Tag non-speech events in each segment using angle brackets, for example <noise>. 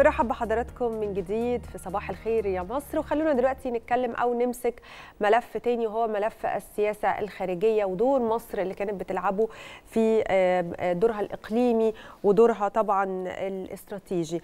برحب بحضراتكم من جديد في صباح الخير يا مصر وخلونا دلوقتي نتكلم او نمسك ملف تاني وهو ملف السياسه الخارجيه ودور مصر اللي كانت بتلعبه في آه، دورها الاقليمي ودورها طبعا الاستراتيجي.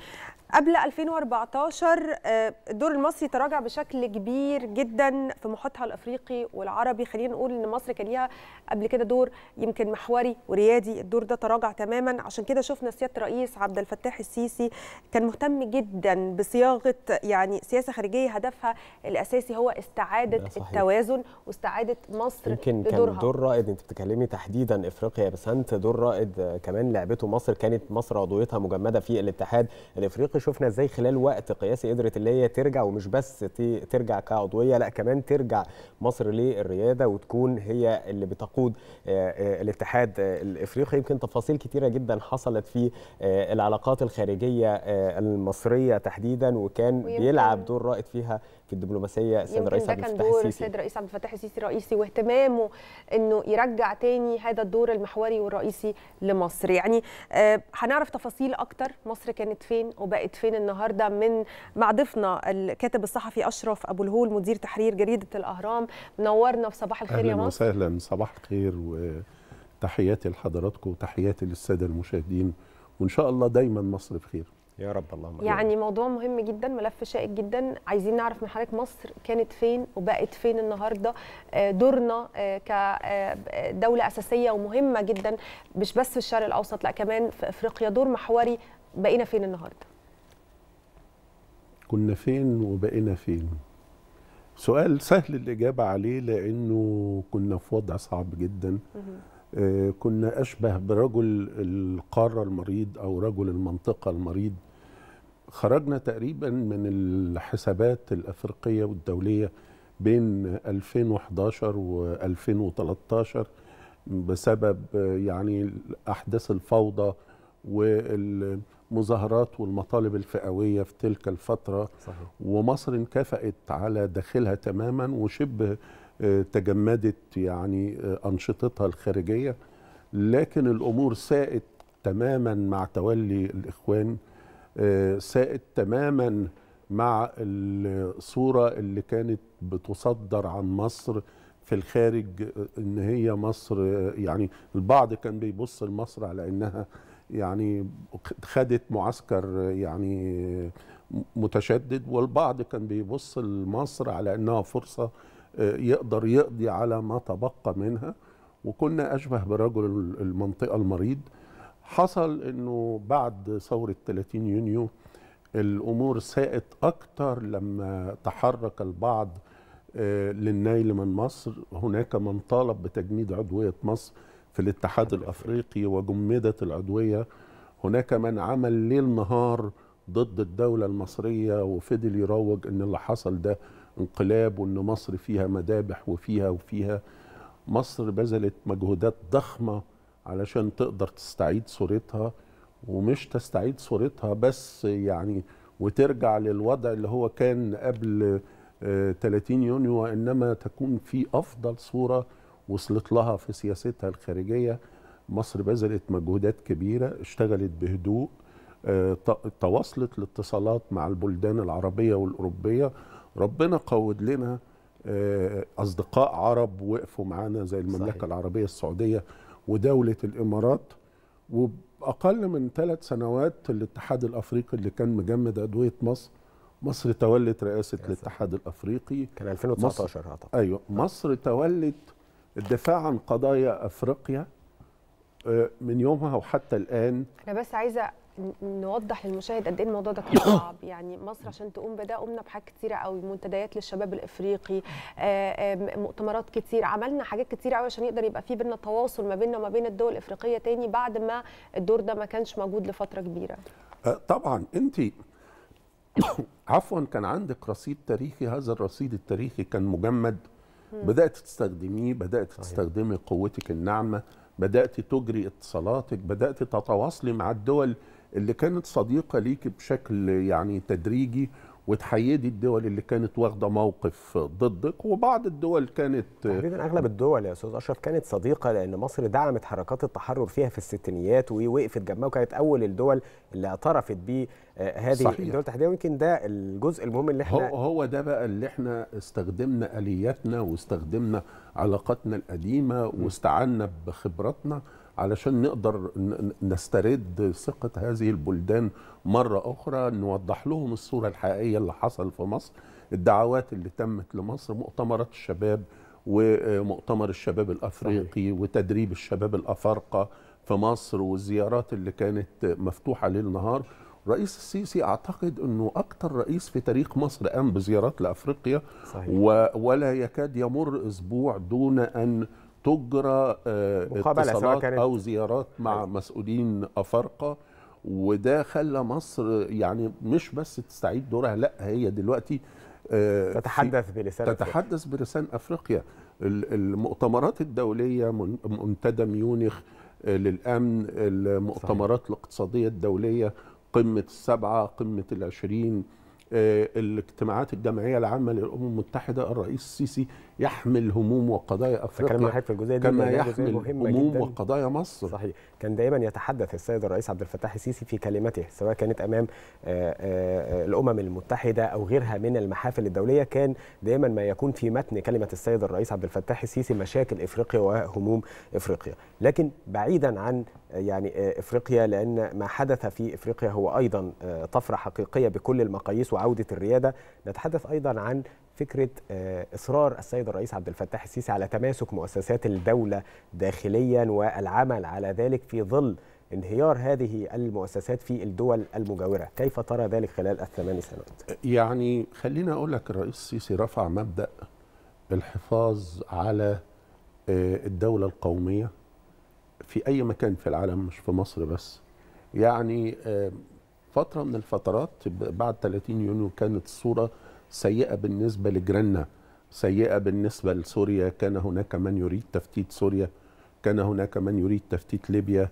قبل 2014 آه، الدور المصري تراجع بشكل كبير جدا في محيطها الافريقي والعربي خلينا نقول ان مصر كان ليها قبل كده دور يمكن محوري وريادي الدور ده تراجع تماما عشان كده شفنا سياده الرئيس عبد الفتاح السيسي كان مهتم جدا بصياغه يعني سياسه خارجيه هدفها الاساسي هو استعاده صحيح. التوازن واستعاده مصر يمكن لدورها. كان دور رائد انت بتتكلمي تحديدا افريقيا بس بسنت دور رائد كمان لعبته مصر كانت مصر عضويتها مجمده في الاتحاد الافريقي شفنا ازاي خلال وقت قياسي قدرت اللي هي ترجع ومش بس ترجع كعضويه لا كمان ترجع مصر للرياده وتكون هي اللي بتقود آه، آه، الاتحاد آه، الافريقي يمكن تفاصيل كتيره جدا حصلت في العلاقات الخارجيه المصريه تحديدا وكان بيلعب دور رائد فيها في الدبلوماسيه السيد الرئيس عبد الفتاح السيسي السيد الرئيس عبد الفتاح السيسي رئيسي واهتمامه انه يرجع تاني هذا الدور المحوري والرئيسي لمصر يعني آه، هنعرف تفاصيل اكتر مصر كانت فين وبقت فين النهارده من مع ضيفنا الكاتب الصحفي اشرف ابو الهول مدير تحرير جريده الاهرام منورنا في صباح الخير يا مصر اهلا وسهلا صباح الخير وتحياتي لحضراتكم وتحياتي للساده المشاهدين وان شاء الله دايما مصر بخير يا رب اللهم يعني موضوع مهم جدا ملف شائك جدا عايزين نعرف من حضرتك مصر كانت فين وبقت فين النهارده آه، دورنا آه، كدوله آه، اساسيه ومهمه جدا مش بس في الشرق الاوسط لا كمان في افريقيا دور محوري بقينا فين النهارده كنا فين وبقينا فين سؤال سهل الإجابة عليه لأنه كنا في وضع صعب جدا كنا أشبه برجل القارة المريض أو رجل المنطقة المريض خرجنا تقريبا من الحسابات الافريقيه والدوليه بين 2011 و2013 بسبب يعني احداث الفوضى والمظاهرات والمطالب الفئويه في تلك الفتره صحيح. ومصر انكفأت على داخلها تماما وشبه آه، تجمدت يعني آه، انشطتها الخارجيه لكن الامور ساءت تماما مع تولي الاخوان سائد تماما مع الصورة اللي كانت بتصدر عن مصر في الخارج ان هي مصر يعني البعض كان بيبص لمصر على انها يعني خدت معسكر يعني متشدد والبعض كان بيبص لمصر على انها فرصه آه، يقدر يقضي على ما تبقى منها وكنا اشبه برجل المنطقه المريض حصل انه بعد ثوره 30 يونيو الامور ساءت اكتر لما تحرك البعض آه، للنيل من مصر هناك من طالب بتجميد عضويه مصر في الاتحاد الافريقي وجمدت العضويه هناك من عمل ليل نهار ضد الدوله المصريه وفضل يروج ان اللي حصل ده انقلاب وان مصر فيها مذابح وفيها وفيها مصر بذلت مجهودات ضخمه علشان تقدر تستعيد صورتها ومش تستعيد صورتها بس يعني وترجع للوضع اللي هو كان قبل 30 آه، يونيو وانما تكون في افضل صوره وصلت لها في سياستها الخارجيه مصر بذلت مجهودات كبيره اشتغلت بهدوء آه، تواصلت الاتصالات مع البلدان العربيه والاوروبيه ربنا قود لنا آه، اصدقاء عرب وقفوا معانا زي المملكه صحيح. العربيه السعوديه ودولة الإمارات وبأقل من ثلاث سنوات الاتحاد الأفريقي اللي كان مجمد أدوية مصر مصر تولت رئاسة الاتحاد الأفريقي كان 2019 أعتقد أيوة آه. مصر تولت الدفاع عن قضايا أفريقيا آه، من يومها وحتى الآن أنا بس عايزة نوضح للمشاهد قد ايه الموضوع ده كان <coughs> صعب يعني مصر عشان تقوم بده قمنا بحاجات كتير قوي منتديات للشباب الافريقي آه، مؤتمرات كتير عملنا حاجات كتير قوي عشان يقدر يبقى في بينا تواصل ما بيننا وما بين الدول الافريقيه تاني بعد ما الدور ده ما كانش موجود لفتره كبيره آه، طبعا انت <coughs> عفوا كان عندك رصيد تاريخي هذا الرصيد التاريخي كان مجمد بدات تستخدميه بدات تستخدمي قوتك الناعمه بدات تجري اتصالاتك بدات تتواصلي مع الدول اللي كانت صديقة ليك بشكل يعني تدريجي وتحيدي الدول اللي كانت واخده موقف ضدك وبعض الدول كانت تقريبا اغلب الدول يا استاذ اشرف كانت صديقه لان مصر دعمت حركات التحرر فيها في الستينيات ووقفت جنبها وكانت اول الدول اللي اعترفت به آه، هذه صحيح. الدول التحديديه ويمكن ده الجزء المهم اللي احنا هو, هو ده بقى اللي احنا استخدمنا الياتنا واستخدمنا علاقاتنا القديمه واستعنا بخبراتنا علشان نقدر نسترد ثقة هذه البلدان مرة أخرى نوضح لهم الصورة الحقيقية اللي حصل في مصر الدعوات اللي تمت لمصر مؤتمرات الشباب ومؤتمر الشباب الأفريقي صحيح. وتدريب الشباب الأفارقة في مصر والزيارات اللي كانت مفتوحة ليل نهار رئيس السيسي اعتقد انه اكثر رئيس في تاريخ مصر قام بزيارات لافريقيا صحيح. ولا يكاد يمر اسبوع دون ان تجرى آه، اتصالات او زيارات مع أيوة. مسؤولين افارقه وده خلى مصر يعني مش بس تستعيد دورها لا هي دلوقتي آه، تتحدث بلسان تتحدث برسالة بلسان افريقيا المؤتمرات الدوليه منتدى ميونخ آه، للامن المؤتمرات صحيح. الاقتصاديه الدوليه قمه السبعه قمه العشرين الاجتماعات الجمعيه العامه للامم المتحده الرئيس السيسي يحمل هموم وقضايا افريقيا في الجزئيه دي كما يحمل هموم جداً. وقضايا مصر صحيح كان دايما يتحدث السيد الرئيس عبد الفتاح السيسي في كلمته سواء كانت امام آآ آه، آآ آه، الامم المتحده او غيرها من المحافل الدوليه كان دايما ما يكون في متن كلمه السيد الرئيس عبد الفتاح السيسي مشاكل افريقيا وهموم افريقيا لكن بعيدا عن آه، يعني افريقيا لان ما حدث في افريقيا هو ايضا طفره حقيقيه بكل المقاييس وعوده الرياده نتحدث ايضا عن فكره آه، اصرار السيد الرئيس عبد الفتاح السيسي على تماسك مؤسسات الدوله داخليا والعمل على ذلك في ظل انهيار هذه المؤسسات في الدول المجاوره، كيف ترى ذلك خلال الثمان سنوات؟ يعني خليني اقول لك الرئيس السيسي رفع مبدا الحفاظ على آه، الدوله القوميه في اي مكان في العالم مش في مصر بس. يعني آه، فتره من الفترات بعد 30 يونيو كانت الصوره سيئة بالنسبة لجيراننا سيئة بالنسبة لسوريا كان هناك من يريد تفتيت سوريا كان هناك من يريد تفتيت ليبيا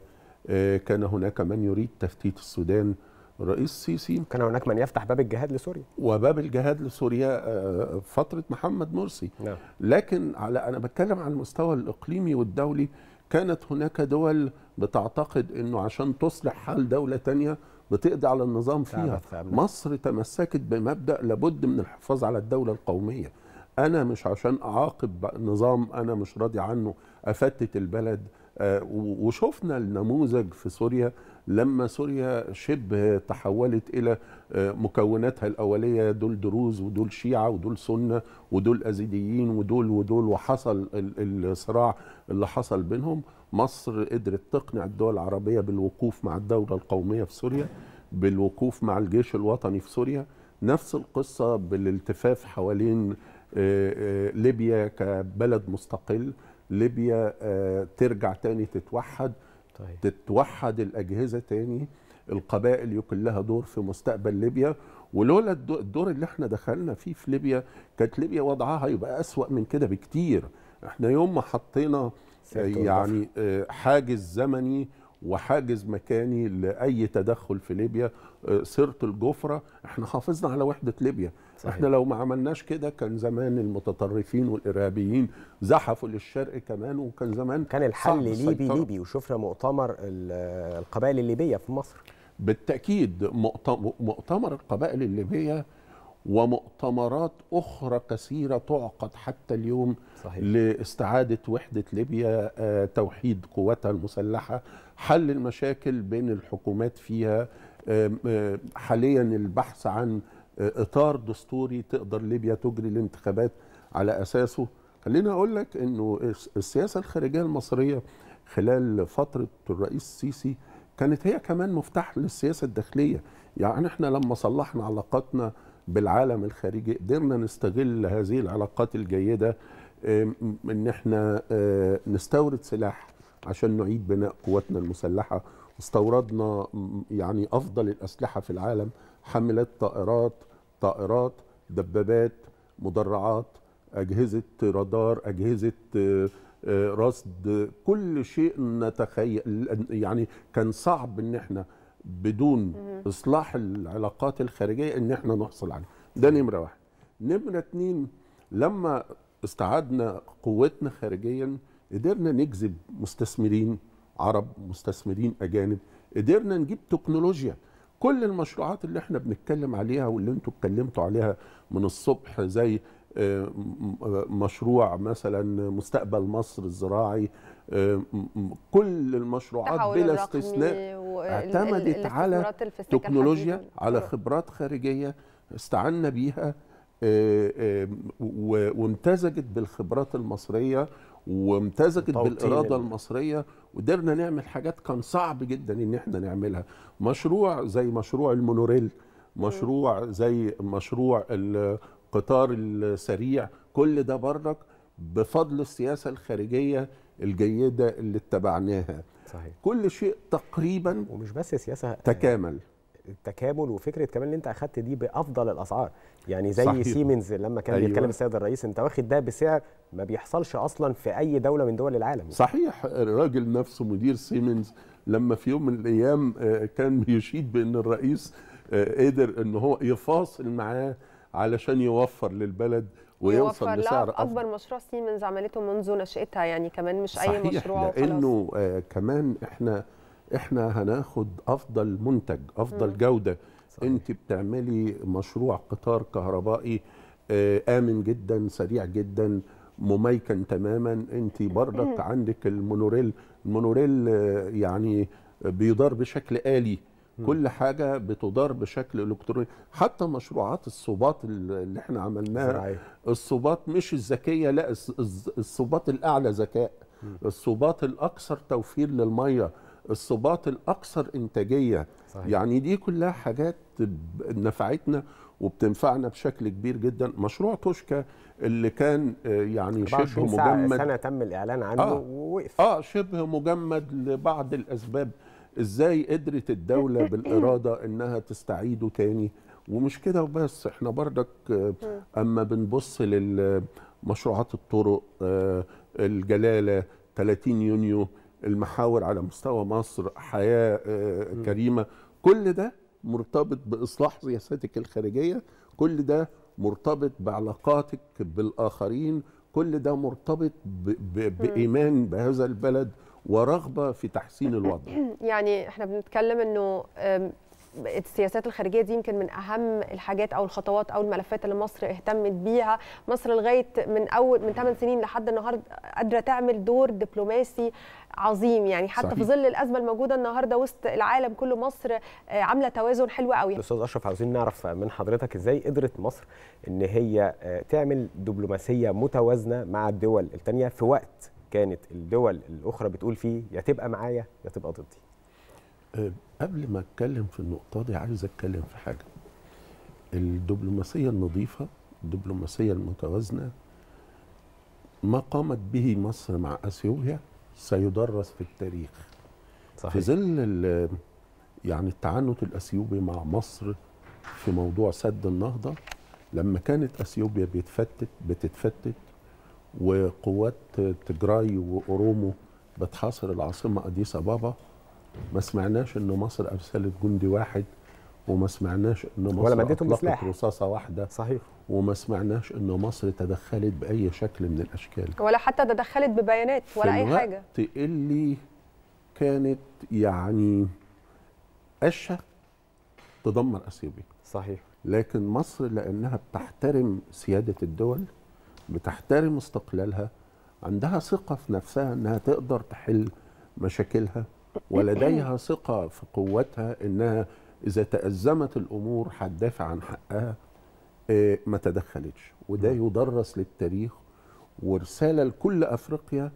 آه، كان هناك من يريد تفتيت السودان الرئيس السيسي كان هناك من يفتح باب الجهاد لسوريا وباب الجهاد لسوريا آه، فترة محمد مرسي نعم. لكن على أنا بتكلم على المستوى الإقليمي والدولي كانت هناك دول بتعتقد أنه عشان تصلح حال دولة تانية بتقضي على النظام فيها فعلا. مصر تمسكت بمبدا لابد من الحفاظ على الدوله القوميه انا مش عشان اعاقب نظام انا مش راضي عنه افتت البلد آه، وشفنا النموذج في سوريا لما سوريا شبه تحولت الى آه، مكوناتها الاوليه دول دروز ودول شيعه ودول سنه ودول ازيديين ودول ودول وحصل الصراع اللي حصل بينهم مصر قدرت تقنع الدول العربيه بالوقوف مع الدوله القوميه في سوريا بالوقوف مع الجيش الوطني في سوريا نفس القصه بالالتفاف حوالين آه، ليبيا كبلد مستقل ليبيا آه، ترجع تاني تتوحد طيب. تتوحد الأجهزة تاني القبائل يكون لها دور في مستقبل ليبيا ولولا الدور اللي احنا دخلنا فيه في ليبيا كانت ليبيا وضعها هيبقى أسوأ من كده بكتير احنا يوم ما حطينا آه، يعني آه، حاجز زمني وحاجز مكاني لأي تدخل في ليبيا صرت الجفرة احنا حافظنا على وحدة ليبيا صحيح. احنا لو ما عملناش كده كان زمان المتطرفين والارهابيين زحفوا للشرق كمان وكان زمان كان الحل ليبي ليبي وشفنا مؤتمر القبائل الليبيه في مصر بالتاكيد مؤتمر القبائل الليبيه ومؤتمرات اخرى كثيره تعقد حتى اليوم صحيح. لاستعاده وحده ليبيا آه، توحيد قواتها المسلحه حل المشاكل بين الحكومات فيها حاليا البحث عن اطار دستوري تقدر ليبيا تجري الانتخابات على اساسه خليني اقول لك انه السياسه الخارجيه المصريه خلال فتره الرئيس السيسي كانت هي كمان مفتاح للسياسه الداخليه يعني احنا لما صلحنا علاقاتنا بالعالم الخارجي قدرنا نستغل هذه العلاقات الجيده ان احنا آه، نستورد سلاح عشان نعيد بناء قواتنا المسلحه واستوردنا يعني افضل الاسلحه في العالم حملت طائرات طائرات دبابات مدرعات أجهزة رادار أجهزة آه، آه، رصد كل شيء نتخيل يعني كان صعب ان احنا بدون اصلاح العلاقات الخارجيه ان احنا نحصل عليه ده نمره واحد نمره اتنين لما استعدنا قوتنا خارجيا قدرنا نجذب مستثمرين عرب مستثمرين اجانب قدرنا نجيب تكنولوجيا كل المشروعات اللي احنا بنتكلم عليها واللي انتوا اتكلمتوا عليها من الصبح زي آه، مشروع مثلا مستقبل مصر الزراعي آه، كل المشروعات بلا استثناء اعتمدت على تكنولوجيا على خبرات خارجيه استعنا بيها آه، وامتزجت بالخبرات المصريه وامتزجت بالاراده المصريه وقدرنا نعمل حاجات كان صعب جدا ان احنا نعملها مشروع زي مشروع المونوريل مشروع زي مشروع القطار السريع كل ده برك بفضل السياسه الخارجيه الجيده اللي اتبعناها صحيح. كل شيء تقريبا ومش بس سياسه تكامل التكامل وفكره كمان اللي انت اخدت دي بافضل الاسعار يعني زي صحيح. سيمنز لما كان أيوة. بيتكلم السيد الرئيس انت واخد ده بسعر ما بيحصلش اصلا في اي دوله من دول العالم صحيح الراجل نفسه مدير سيمنز لما في يوم من الايام آه، كان بيشيد بان الرئيس آه، قدر ان هو يفاصل معاه علشان يوفر للبلد ويوصل لسعر أفضل. اكبر مشروع سيمنز عملته منذ نشاتها يعني كمان مش صحيح اي مشروع لانه آه كمان احنا احنا هناخد افضل منتج افضل مم. جوده صحيح. انت بتعملي مشروع قطار كهربائي آه، امن جدا سريع جدا مميكن تماما انت بردك عندك المونوريل المونوريل آه، يعني بيدار بشكل آلي كل حاجة بتدار بشكل إلكتروني حتى مشروعات الصوبات اللي احنا عملناها صحيح. الصوبات مش الذكية لا الصوبات الأعلى ذكاء الصوبات الأكثر توفير للمية الصباط الاكثر انتاجيه صحيح. يعني دي كلها حاجات نفعتنا وبتنفعنا بشكل كبير جدا مشروع توشكا اللي كان آه، يعني شبه مجمد سنه تم الاعلان عنه آه ووقف اه شبه مجمد لبعض الاسباب ازاي قدرت الدوله <coughs> بالاراده انها تستعيده تاني ومش كده وبس احنا بردك آه، اما بنبص للمشروعات الطرق آه، الجلاله 30 يونيو المحاور على مستوى مصر حياه آه، كريمه كل ده مرتبط باصلاح سياستك الخارجيه كل ده مرتبط بعلاقاتك بالاخرين كل ده مرتبط بايمان بهذا البلد ورغبه في تحسين الوضع <clears throat> يعني احنا بنتكلم انه السياسات الخارجيه دي يمكن من اهم الحاجات او الخطوات او الملفات اللي مصر اهتمت بيها مصر لغايه من اول من 8 سنين لحد النهارده قادره تعمل دور دبلوماسي عظيم يعني حتى صحيح. في ظل الازمه الموجوده النهارده وسط العالم كله مصر آه، عامله توازن حلو قوي استاذ اشرف عاوزين نعرف من حضرتك ازاي قدرت مصر ان هي آه، تعمل دبلوماسيه متوازنه مع الدول الثانيه في وقت كانت الدول الاخرى بتقول فيه يا تبقى معايا يا تبقى ضدي آه، قبل ما اتكلم في النقطه دي عايز اتكلم في حاجه الدبلوماسيه النظيفه الدبلوماسيه المتوازنه ما قامت به مصر مع اثيوبيا سيدرس في التاريخ صحيح. في ظل يعني التعنت الاثيوبي مع مصر في موضوع سد النهضه لما كانت اثيوبيا بيتفتت بتتفتت وقوات تجراي واورومو بتحاصر العاصمه اديس ابابا ما سمعناش ان مصر ارسلت جندي واحد وما سمعناش ان مصر ولا مديتهم بسلاح رصاصه واحده صحيح وما سمعناش ان مصر تدخلت باي شكل من الاشكال ولا حتى تدخلت ببيانات ولا اي حاجه في اللي كانت يعني قشه تدمر اثيوبيا صحيح لكن مصر لانها بتحترم سياده الدول بتحترم استقلالها عندها ثقه في نفسها انها تقدر تحل مشاكلها ولديها ثقة في قوتها إنها إذا تأزمت الأمور هتدافع عن حقها آه، ما تدخلتش وده نعم. يدرس للتاريخ ورسالة لكل أفريقيا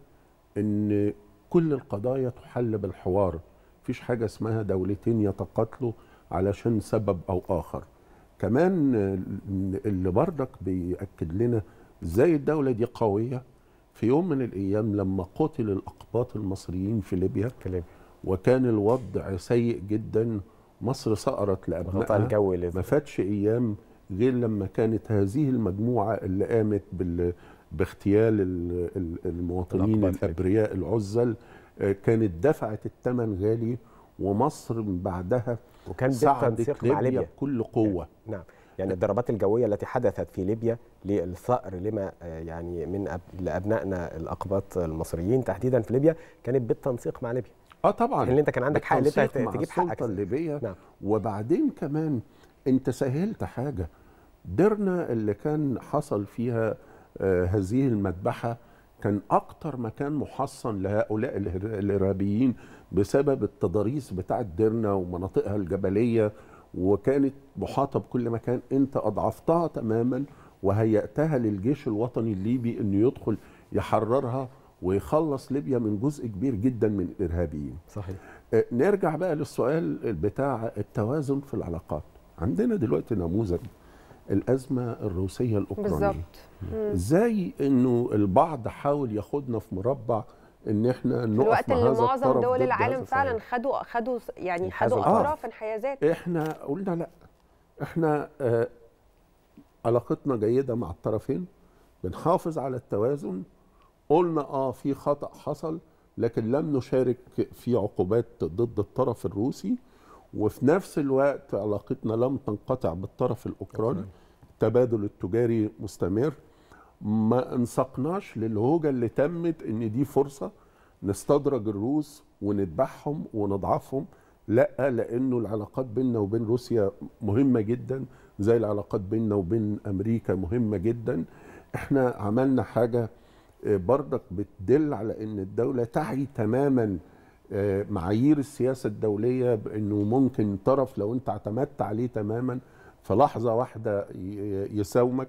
إن كل القضايا تحل بالحوار مفيش حاجة اسمها دولتين يتقاتلوا علشان سبب أو آخر كمان اللي بردك بيأكد لنا ازاي الدولة دي قوية في يوم من الأيام لما قتل الأقباط المصريين في ليبيا في ليبيا وكان الوضع سيء جدا مصر سقرت لأبنائها الجو ما فاتش أيام غير لما كانت هذه المجموعة اللي قامت بال... باغتيال المواطنين الأبرياء العزل آه، كانت دفعت الثمن غالي ومصر بعدها وكان بالتنسيق مع ليبيا بكل قوة يعني، نعم يعني الضربات الجوية التي حدثت في ليبيا للثأر لما آه، يعني من أب... لأبنائنا الأقباط المصريين تحديدا في ليبيا كانت بالتنسيق مع ليبيا اه طبعا اللي انت كان عندك حق انت تجيب حقك السلطه الليبيه نعم. وبعدين كمان انت سهلت حاجه درنا اللي كان حصل فيها آه هذه المذبحه كان اكتر مكان محصن لهؤلاء الارهابيين بسبب التضاريس بتاعه درنا ومناطقها الجبليه وكانت محاطه بكل مكان انت اضعفتها تماما وهيأتها للجيش الوطني الليبي انه يدخل يحررها ويخلص ليبيا من جزء كبير جدا من الارهابيين صحيح آه، نرجع بقى للسؤال بتاع التوازن في العلاقات عندنا دلوقتي نموذج الازمه الروسيه الاوكرانيه بالظبط ازاي انه البعض حاول ياخدنا في مربع ان احنا نقف الوقت اللي هذا معظم دول العالم فعلا خدوا خدوا يعني خدوا اطراف آه. انحيازات احنا قلنا لا احنا آه علاقتنا جيده مع الطرفين بنحافظ على التوازن قلنا اه في خطا حصل لكن لم نشارك في عقوبات ضد الطرف الروسي وفي نفس الوقت علاقتنا لم تنقطع بالطرف الاوكراني التبادل التجاري مستمر ما انسقناش للهوجه اللي تمت ان دي فرصه نستدرج الروس ونذبحهم ونضعفهم لا لانه العلاقات بيننا وبين روسيا مهمه جدا زي العلاقات بيننا وبين امريكا مهمه جدا احنا عملنا حاجه آه، برضك بتدل على ان الدوله تعي تماما آه، معايير السياسه الدوليه بانه ممكن طرف لو انت اعتمدت عليه تماما فلحظه واحده يساومك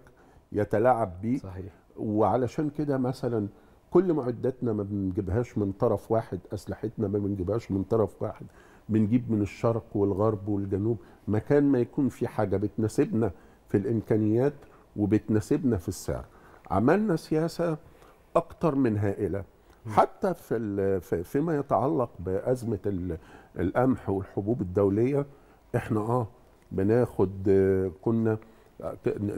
يتلاعب بيك صحيح وعلشان كده مثلا كل معداتنا ما بنجيبهاش من طرف واحد اسلحتنا ما بنجيبهاش من طرف واحد بنجيب من الشرق والغرب والجنوب مكان ما يكون في حاجه بتناسبنا في الامكانيات وبتناسبنا في السعر عملنا سياسه اكتر من هائله حتى في فيما يتعلق بازمه القمح والحبوب الدوليه احنا اه بناخد كنا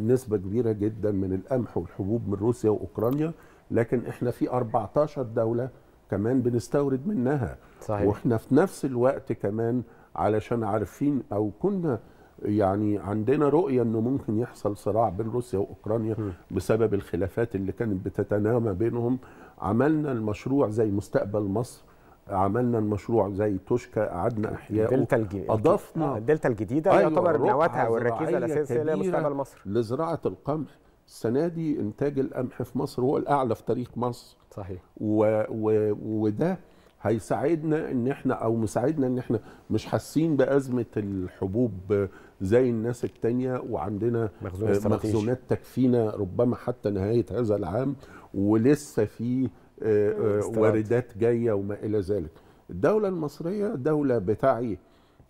نسبه كبيره جدا من القمح والحبوب من روسيا واوكرانيا لكن احنا في 14 دوله كمان بنستورد منها صحيح. واحنا في نفس الوقت كمان علشان عارفين او كنا يعني عندنا رؤية أنه ممكن يحصل صراع بين روسيا وأوكرانيا بسبب الخلافات اللي كانت بتتنامى بينهم عملنا المشروع زي مستقبل مصر عملنا المشروع زي توشكا قعدنا احياء الدلتا اضفنا آه، الدلتا الجديده أيوة يعتبر نواتها والركيزه الاساسيه اللي مستقبل مصر لزراعه القمح السنه دي انتاج القمح في مصر هو الاعلى في تاريخ مصر صحيح و... و... وده هيساعدنا ان احنا او مساعدنا ان احنا مش حاسين بازمه الحبوب زي الناس التانية وعندنا آه، مخزونات تكفينا ربما حتى نهايه هذا العام ولسه في آه، آه، واردات جايه وما الى ذلك. الدوله المصريه دوله بتعي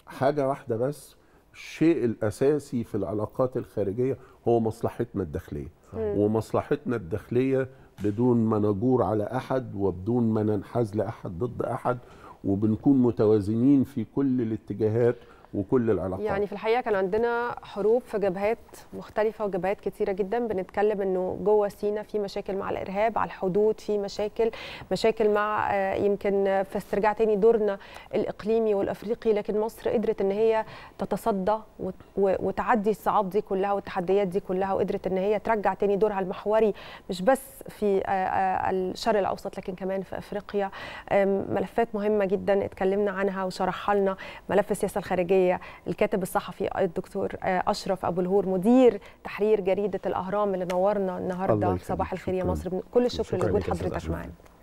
حاجه واحده بس الشيء الاساسي في العلاقات الخارجيه هو مصلحتنا الداخليه ومصلحتنا الداخليه بدون ما نجور على احد وبدون ما ننحاز لاحد ضد احد وبنكون متوازنين في كل الاتجاهات وكل العلاقات يعني في الحقيقه كان عندنا حروب في جبهات مختلفه وجبهات كثيره جدا بنتكلم انه جوه سينا في مشاكل مع الارهاب على الحدود في مشاكل مشاكل مع آه، يمكن في استرجاع تاني دورنا الاقليمي والافريقي لكن مصر قدرت ان هي تتصدى وتعدي الصعاب دي كلها والتحديات دي كلها وقدرت ان هي ترجع تاني دورها المحوري مش بس في آه، آه، الشرق الاوسط لكن كمان في افريقيا ملفات مهمه جدا اتكلمنا عنها وشرحها لنا ملف السياسه الخارجيه زي الكاتب الصحفي الدكتور آه، اشرف ابو الهور مدير تحرير جريده الاهرام اللي نورنا النهارده صباح الخير يا مصر كل الشكر لوجود حضرتك معانا